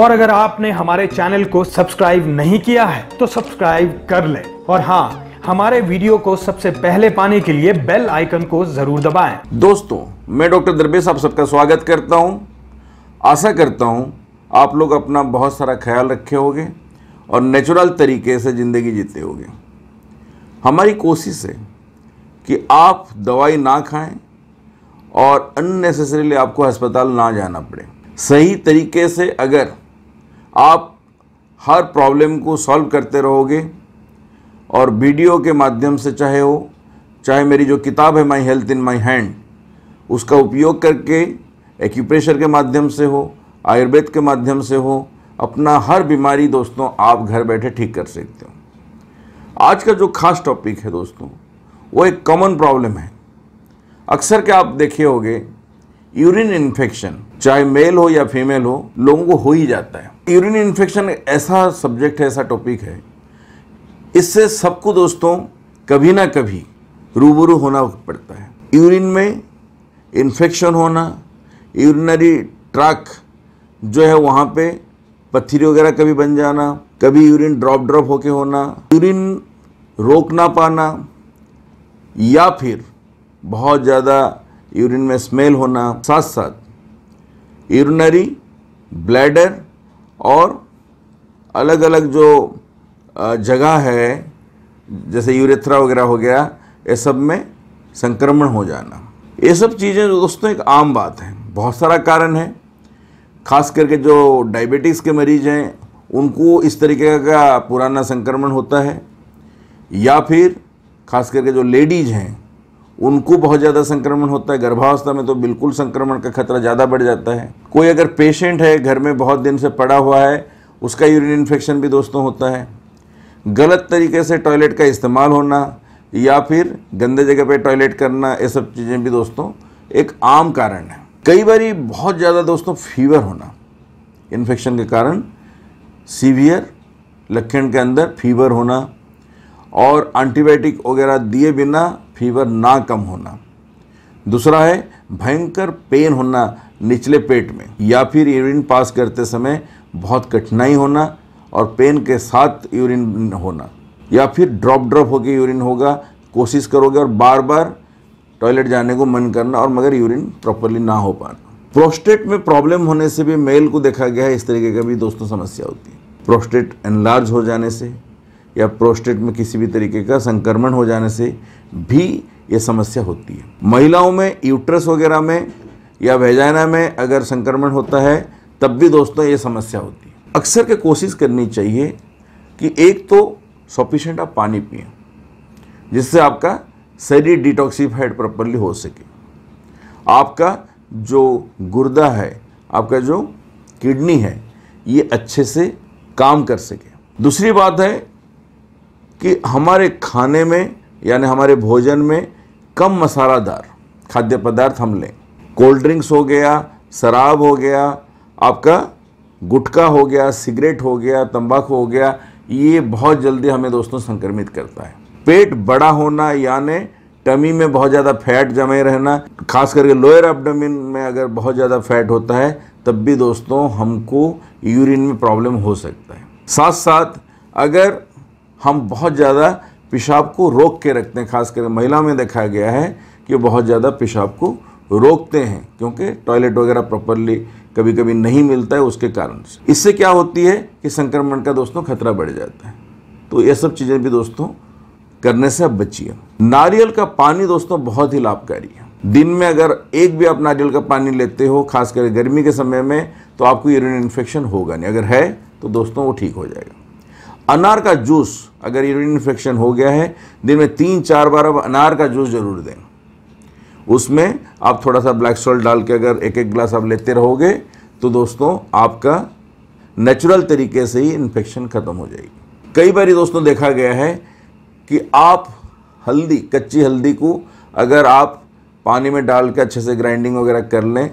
और अगर आपने हमारे चैनल को सब्सक्राइब नहीं किया है तो सब्सक्राइब कर लें और हाँ हमारे वीडियो को सबसे पहले पाने के लिए बेल आइकन को जरूर दबाएं। दोस्तों मैं डॉक्टर दरबेश आप सबका स्वागत करता हूँ आशा करता हूँ आप लोग अपना बहुत सारा ख्याल रखे होंगे और नेचुरल तरीके से ज़िंदगी जीते होंगे हमारी कोशिश है कि आप दवाई ना खाएं और अननेसेसरीली आपको अस्पताल ना जाना पड़े सही तरीके से अगर आप हर प्रॉब्लम को सॉल्व करते रहोगे और वीडियो के माध्यम से चाहे हो चाहे मेरी जो किताब है my health in my hand उसका उपयोग करके एक्यूप्रेशर के माध्यम से हो आयुर्वेद के माध्यम से हो अपना हर बीमारी दोस्तों आप घर बैठे ठीक कर सकते हो आज का जो खास टॉपिक है दोस्तों वो एक कॉमन प्रॉब्लम है अक्सर क्या आप देखे होंगे यूरिन इन्फेक्शन चाहे मेल हो या फीमेल हो लोगों को हो ही जाता है यूरिन इन्फेक्शन ऐसा सब्जेक्ट है ऐसा टॉपिक है इससे सबको दोस्तों कभी ना कभी रूबरू होना पड़ता है यूरिन में इन्फेक्शन होना यूरिनरी ट्रैक जो है वहाँ पे पत्थरी वगैरह कभी बन जाना कभी यूरिन ड्रॉप ड्रॉप होके होना यूरिन रोक ना पाना या फिर बहुत ज़्यादा यूरिन में स्मेल होना साथ साथ यूरिनरी ब्लैडर और अलग अलग जो जगह है जैसे यूरेथ्रा वगैरह हो गया ये सब में संक्रमण हो जाना ये सब चीज़ें दोस्तों एक आम बात है बहुत सारा कारण है खास करके जो डायबिटीज़ के मरीज हैं उनको इस तरीके का पुराना संक्रमण होता है या फिर खास करके जो लेडीज हैं उनको बहुत ज़्यादा संक्रमण होता है गर्भावस्था में तो बिल्कुल संक्रमण का खतरा ज़्यादा बढ़ जाता है कोई अगर पेशेंट है घर में बहुत दिन से पड़ा हुआ है उसका यूरिन इन्फेक्शन भी दोस्तों होता है गलत तरीके से टॉयलेट का इस्तेमाल होना या फिर गंदे जगह पर टॉयलेट करना ये सब चीज़ें भी दोस्तों एक आम कारण है कई बार बहुत ज़्यादा दोस्तों फीवर होना इन्फेक्शन के कारण सीवियर लक्षण के अंदर फीवर होना और एंटीबायोटिक वगैरह दिए बिना फीवर ना कम होना दूसरा है भयंकर पेन होना निचले पेट में या फिर यूरिन पास करते समय बहुत कठिनाई होना और पेन के साथ यूरिन होना या फिर ड्रॉप ड्रॉप होकर यूरिन होगा कोशिश करोगे और बार बार टॉयलेट जाने को मन करना और मगर यूरिन प्रॉपरली ना हो पाना प्रोस्टेट में प्रॉब्लम होने से भी मेल को देखा गया है इस तरीके का भी दोस्तों समस्या होती है प्रोस्टेट एनलार्ज हो जाने से या प्रोस्टेट में किसी भी तरीके का संक्रमण हो जाने से भी ये समस्या होती है महिलाओं में यूट्रस वगैरह में या वेजाइना में अगर संक्रमण होता है तब भी दोस्तों ये समस्या होती है अक्सर के कोशिश करनी चाहिए कि एक तो सफिशेंट आप पानी पिए जिससे आपका शरीर डिटॉक्सीफाइड प्रॉपरली हो सके आपका जो गुर्दा है आपका जो किडनी है ये अच्छे से काम कर सके दूसरी बात है कि हमारे खाने में यानी हमारे भोजन में कम मसालादार खाद्य पदार्थ हम लें कोल्ड ड्रिंक्स हो गया शराब हो गया आपका गुटखा हो गया सिगरेट हो गया तंबाकू हो गया ये बहुत जल्दी हमें दोस्तों संक्रमित करता है पेट बड़ा होना यानि टमी में बहुत ज़्यादा फैट जमे रहना खास करके लोअर एब्डोमिन में अगर बहुत ज़्यादा फैट होता है तब भी दोस्तों हमको यूरिन में प्रॉब्लम हो सकता है साथ साथ अगर हम बहुत ज़्यादा पेशाब को रोक के रखते हैं खासकर महिला में देखा गया है कि बहुत ज़्यादा पेशाब को रोकते हैं क्योंकि टॉयलेट वगैरह प्रॉपरली कभी कभी नहीं मिलता है उसके कारण से इससे क्या होती है कि संक्रमण का दोस्तों खतरा बढ़ जाता है तो ये सब चीज़ें भी दोस्तों करने से आप बचिए नारियल का पानी दोस्तों बहुत ही लाभकारी है दिन में अगर एक भी आप नारियल का पानी लेते हो खासकर गर्मी के समय में तो आपको यूरिन इन्फेक्शन होगा नहीं अगर है तो दोस्तों वो ठीक हो जाएगा अनार का जूस अगर यूरिन इन्फेक्शन हो गया है दिन में तीन चार बार आप अनार का जूस ज़रूर दें उसमें आप थोड़ा सा ब्लैक सॉल्ट डाल के अगर एक एक गिलास आप लेते रहोगे तो दोस्तों आपका नेचुरल तरीके से ही इन्फेक्शन ख़त्म हो जाएगी कई बार दोस्तों देखा गया है कि आप हल्दी कच्ची हल्दी को अगर आप पानी में डाल के अच्छे से ग्राइंडिंग वगैरह कर लें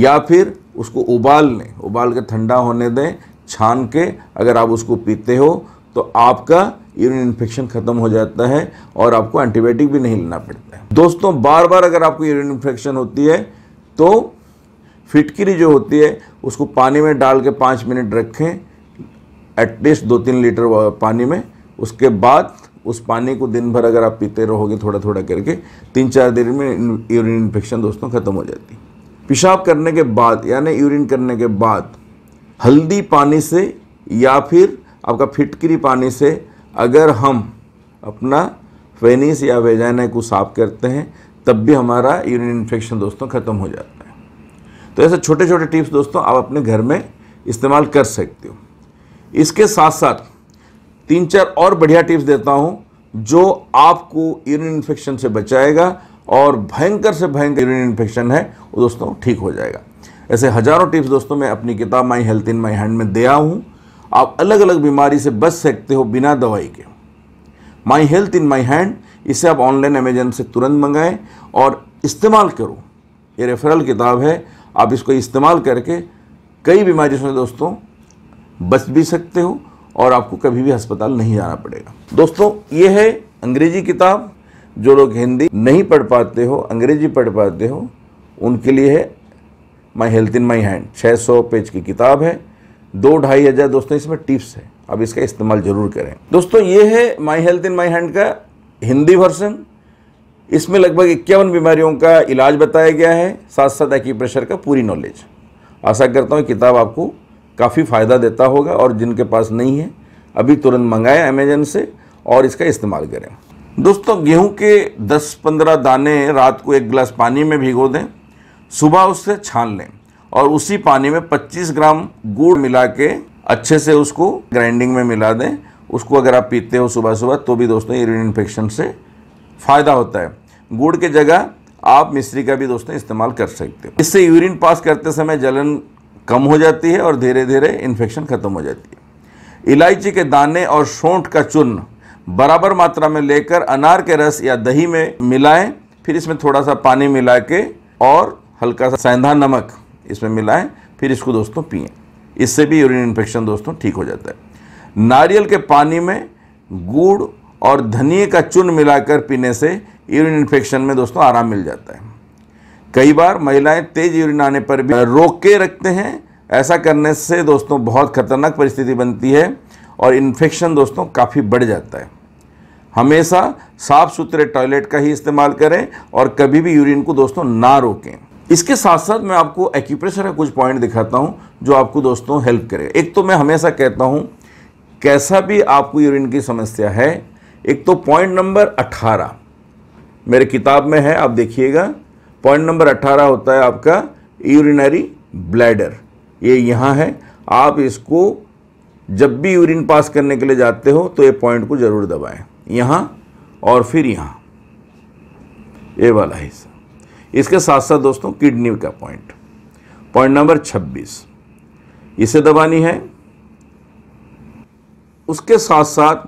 या फिर उसको उबाल लें उबाल के ठंडा होने दें छान के अगर आप उसको पीते हो तो आपका यूरिन इन्फेक्शन ख़त्म हो जाता है और आपको एंटीबायोटिक भी नहीं लेना पड़ता है दोस्तों बार बार अगर आपको यूरिन इन्फेक्शन होती है तो फिटकरी जो होती है उसको पानी में डाल के पाँच मिनट रखें एटलीस्ट दो तीन लीटर पानी में उसके बाद उस पानी को दिन भर अगर आप पीते रहोगे थोड़ा थोड़ा करके तीन चार दिन में यूरिन इन्फेक्शन दोस्तों ख़त्म हो जाती है पेशाब करने के बाद यानी यूरिन करने के बाद हल्दी पानी से या फिर आपका फिटकरी पानी से अगर हम अपना फेनिस या वेजाना को साफ करते हैं तब भी हमारा यूरिन इन्फेक्शन दोस्तों ख़त्म हो जाता है तो ऐसे छोटे छोटे टिप्स दोस्तों आप अपने घर में इस्तेमाल कर सकते हो इसके साथ साथ तीन चार और बढ़िया टिप्स देता हूँ जो आपको यूरिन इन्फेक्शन से बचाएगा और भयंकर से भयंकर यूरिन इन्फेक्शन है वो दोस्तों ठीक हो जाएगा ऐसे हज़ारों टिप्स दोस्तों मैं अपनी किताब माई हेल्थ इन माई हैंड में दिया हूँ आप अलग अलग बीमारी से बच सकते हो बिना दवाई के माई हेल्थ इन माई हैंड इसे आप ऑनलाइन अमेजन से तुरंत मंगाएं और इस्तेमाल करो ये रेफरल किताब है आप इसको इस्तेमाल करके कई बीमारियों से दोस्तों बच भी सकते हो और आपको कभी भी अस्पताल नहीं जाना पड़ेगा दोस्तों ये है अंग्रेजी किताब जो लोग हिंदी नहीं पढ़ पाते हो अंग्रेजी पढ़ पाते हो उनके लिए है my health in my hand 600 page की किताब है दो ढाई हज़ार दोस्तों इसमें टिप्स है अब इसका इस्तेमाल ज़रूर करें दोस्तों ये है my health in my hand का हिंदी वर्सन इसमें लगभग इक्यावन बीमारियों का इलाज बताया गया है साथ साथ प्रेशर का पूरी नॉलेज आशा करता हूँ किताब आपको काफ़ी फ़ायदा देता होगा और जिनके पास नहीं है अभी तुरंत मंगाएं अमेजन से और इसका इस्तेमाल करें दोस्तों गेहूं के 10-15 दाने रात को एक गिलास पानी में भिगो दें सुबह उससे छान लें और उसी पानी में 25 ग्राम गुड़ मिला के अच्छे से उसको ग्राइंडिंग में मिला दें उसको अगर आप पीते हो सुबह सुबह तो भी दोस्तों यूरिन इन्फेक्शन से फ़ायदा होता है गुड़ के जगह आप मिश्री का भी दोस्तों इस्तेमाल कर सकते हो इससे यूरिन पास करते समय जलन कम हो जाती है और धीरे धीरे इन्फेक्शन ख़त्म हो जाती है इलायची के दाने और सोंठ का चूर्ण बराबर मात्रा में लेकर अनार के रस या दही में मिलाएं फिर इसमें थोड़ा सा पानी मिला के और हल्का सा सैंधा नमक इसमें मिलाएं फिर इसको दोस्तों पिए इससे भी यूरिन इन्फेक्शन दोस्तों ठीक हो जाता है नारियल के पानी में गुड़ और धनिए का चुन मिलाकर पीने से यूरिन इन्फेक्शन में दोस्तों आराम मिल जाता है कई बार महिलाएं तेज यूरिन आने पर भी रोक के रखते हैं ऐसा करने से दोस्तों बहुत खतरनाक परिस्थिति बनती है और इन्फेक्शन दोस्तों काफ़ी बढ़ जाता है हमेशा साफ़ सुथरे टॉयलेट का ही इस्तेमाल करें और कभी भी यूरिन को दोस्तों ना रोकें इसके साथ साथ मैं आपको एक्यूप्रेशर का कुछ पॉइंट दिखाता हूँ जो आपको दोस्तों हेल्प करेगा एक तो मैं हमेशा कहता हूँ कैसा भी आपको यूरिन की समस्या है एक तो पॉइंट नंबर अट्ठारह मेरे किताब में है आप देखिएगा पॉइंट नंबर अट्ठारह होता है आपका यूरिनरी ब्लैडर ये यहाँ है आप इसको जब भी यूरिन पास करने के लिए जाते हो तो ये पॉइंट को ज़रूर दबाएं यहाँ और फिर यहाँ ये वाला हिस्सा इसके साथ साथ दोस्तों किडनी का पॉइंट पॉइंट नंबर 26 इसे दबानी है उसके साथ साथ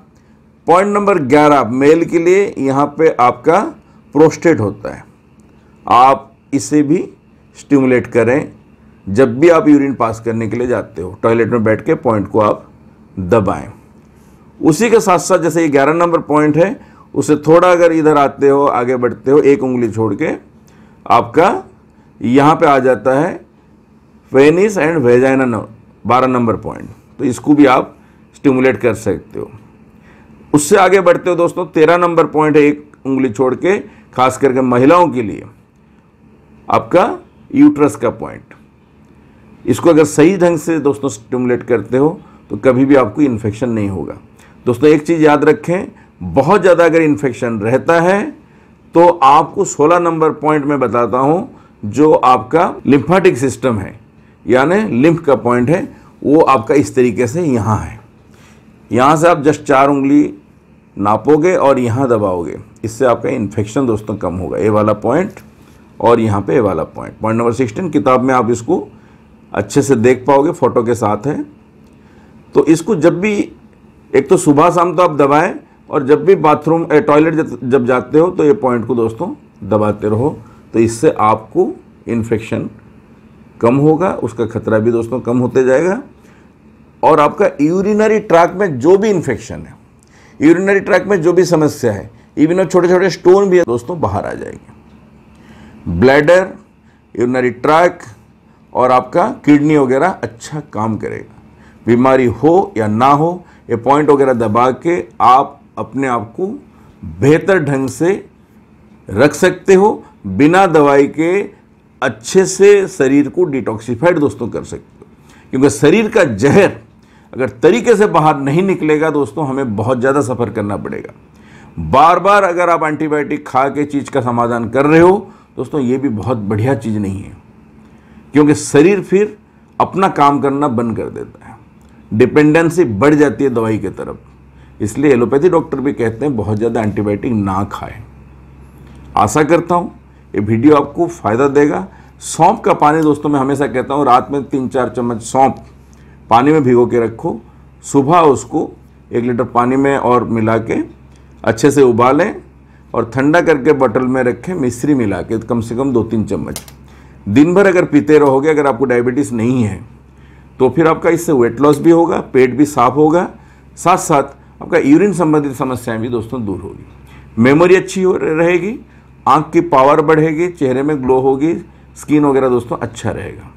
पॉइंट नंबर 11 मेल के लिए यहां पे आपका प्रोस्टेट होता है आप इसे भी स्टिमुलेट करें जब भी आप यूरिन पास करने के लिए जाते हो टॉयलेट में बैठ के पॉइंट को आप दबाएं उसी के साथ साथ जैसे ये ग्यारह नंबर पॉइंट है उसे थोड़ा अगर इधर आते हो आगे बढ़ते हो एक उंगली छोड़ के आपका यहाँ पे आ जाता है वेनिस एंड वेजाइना बारह नंबर पॉइंट तो इसको भी आप स्टिमुलेट कर सकते हो उससे आगे बढ़ते हो दोस्तों तेरह नंबर पॉइंट है एक उंगली छोड़ के खास करके महिलाओं के लिए आपका यूट्रस का पॉइंट इसको अगर सही ढंग से दोस्तों स्टिमुलेट करते हो तो कभी भी आपको इन्फेक्शन नहीं होगा दोस्तों एक चीज़ याद रखें बहुत ज़्यादा अगर इन्फेक्शन रहता है तो आपको 16 नंबर पॉइंट में बताता हूँ जो आपका लिम्फाटिक सिस्टम है यानी लिम्फ का पॉइंट है वो आपका इस तरीके से यहाँ है यहाँ से आप जस्ट चार उंगली नापोगे और यहाँ दबाओगे इससे आपका इन्फेक्शन दोस्तों कम होगा ये वाला पॉइंट और यहाँ पे ये वाला पॉइंट पॉइंट नंबर सिक्सटीन किताब में आप इसको अच्छे से देख पाओगे फ़ोटो के साथ है तो इसको जब भी एक तो सुबह शाम तो आप दबाएं और जब भी बाथरूम टॉयलेट जब जाते हो तो ये पॉइंट को दोस्तों दबाते रहो तो इससे आपको इन्फेक्शन कम होगा उसका खतरा भी दोस्तों कम होते जाएगा और आपका यूरिनरी ट्रैक में जो भी इन्फेक्शन है यूरिनरी ट्रैक में जो भी समस्या है इवन छोटे छोटे स्टोन भी दोस्तों बाहर आ जाएंगे ब्लैडर यूरिनरी ट्रैक और आपका किडनी वगैरह अच्छा काम करेगा बीमारी हो या ना हो ये पॉइंट वगैरह दबा के आप अपने आप को बेहतर ढंग से रख सकते हो बिना दवाई के अच्छे से शरीर को डिटॉक्सीफाइड दोस्तों कर सकते हो क्योंकि शरीर का जहर अगर तरीके से बाहर नहीं निकलेगा दोस्तों हमें बहुत ज़्यादा सफ़र करना पड़ेगा बार बार अगर आप एंटीबायोटिक खा के चीज़ का समाधान कर रहे हो दोस्तों ये भी बहुत बढ़िया चीज़ नहीं है क्योंकि शरीर फिर अपना काम करना बंद कर देता है डिपेंडेंसी बढ़ जाती है दवाई की तरफ इसलिए एलोपैथी डॉक्टर भी कहते हैं बहुत ज़्यादा एंटीबायोटिक ना खाएं आशा करता हूँ ये वीडियो आपको फ़ायदा देगा सौंप का पानी दोस्तों मैं हमेशा कहता हूँ रात में तीन चार चम्मच सौंप पानी में भिगो के रखो सुबह उसको एक लीटर पानी में और मिला के अच्छे से उबालें और ठंडा करके बटल में रखें मिश्री मिला के तो कम से कम दो तीन चम्मच दिन भर अगर पीते रहोगे अगर आपको डायबिटीज़ नहीं है तो फिर आपका इससे वेट लॉस भी होगा पेट भी साफ होगा साथ साथ आपका यूरिन संबंधित समस्याएं भी दोस्तों दूर होगी मेमोरी अच्छी हो रहेगी आँख की पावर बढ़ेगी चेहरे में ग्लो होगी स्किन वगैरह दोस्तों अच्छा रहेगा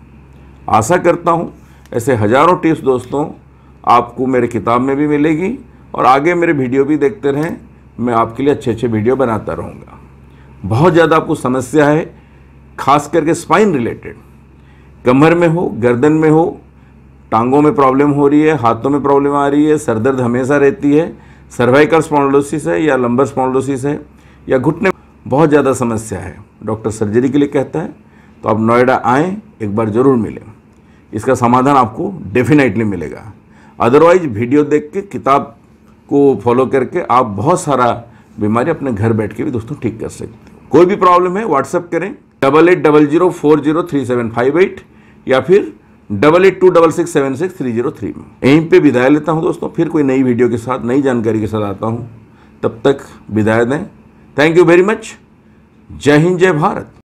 आशा करता हूँ ऐसे हज़ारों टिप्स दोस्तों आपको मेरे किताब में भी मिलेगी और आगे मेरे वीडियो भी देखते रहें मैं आपके लिए अच्छे अच्छे वीडियो बनाता रहूँगा बहुत ज़्यादा आपको समस्या है खास करके स्पाइन रिलेटेड कमर में हो गर्दन में हो टांगों में प्रॉब्लम हो रही है हाथों में प्रॉब्लम आ रही है सर दर्द हमेशा रहती है सर्वाइकल स्पॉन्डोसिस है या लंबर स्पॉन्डोसिस है या घुटने बहुत ज़्यादा समस्या है डॉक्टर सर्जरी के लिए कहता है तो आप नोएडा आएँ एक बार ज़रूर मिलें इसका समाधान आपको डेफिनेटली मिलेगा अदरवाइज वीडियो देख के किताब को फॉलो करके आप बहुत सारा बीमारी अपने घर बैठ के भी दोस्तों ठीक कर सकते हैं कोई भी प्रॉब्लम है व्हाट्सअप करें double eight double zero four zero three seven five eight या फिर double eight two double six seven six three zero three में यहीं पे विदाई लेता हूँ दोस्तों फिर कोई नई वीडियो के साथ नई जानकारी के साथ आता हूँ तब तक विदाया दें थैंक यू वेरी मच जय हिंद जय भारत